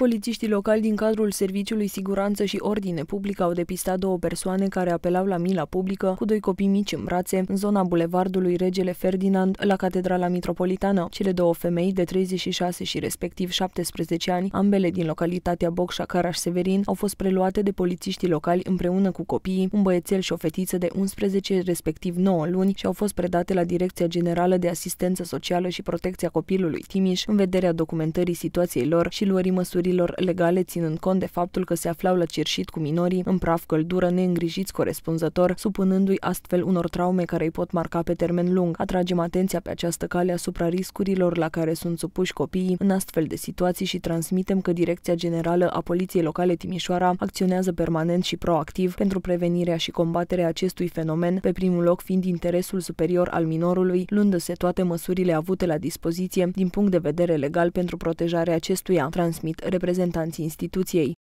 Polițiștii locali din cadrul Serviciului Siguranță și Ordine Publică au depistat două persoane care apelau la mila publică cu doi copii mici în brațe în zona bulevardului Regele Ferdinand la Catedrala Metropolitană. Cele două femei de 36 și respectiv 17 ani, ambele din localitatea Bocșa Caraș-Severin, au fost preluate de polițiștii locali împreună cu copiii, un băiețel și o fetiță de 11 respectiv 9 luni și au fost predate la Direcția Generală de Asistență Socială și Protecția Copilului Timiș în vederea documentării situației lor și luării măsurii măsurilor legale, ținând cont de faptul că se aflau la cerșit cu minorii, în praf căldură, neîngrijiți corespunzător, supunându-i astfel unor traume care îi pot marca pe termen lung. Atragem atenția pe această cale asupra riscurilor la care sunt supuși copiii în astfel de situații și transmitem că Direcția Generală a Poliției Locale Timișoara acționează permanent și proactiv pentru prevenirea și combaterea acestui fenomen, pe primul loc fiind interesul superior al minorului, luându-se toate măsurile avute la dispoziție din punct de vedere legal pentru protejarea acestuia, transmit reprezentanții instituției.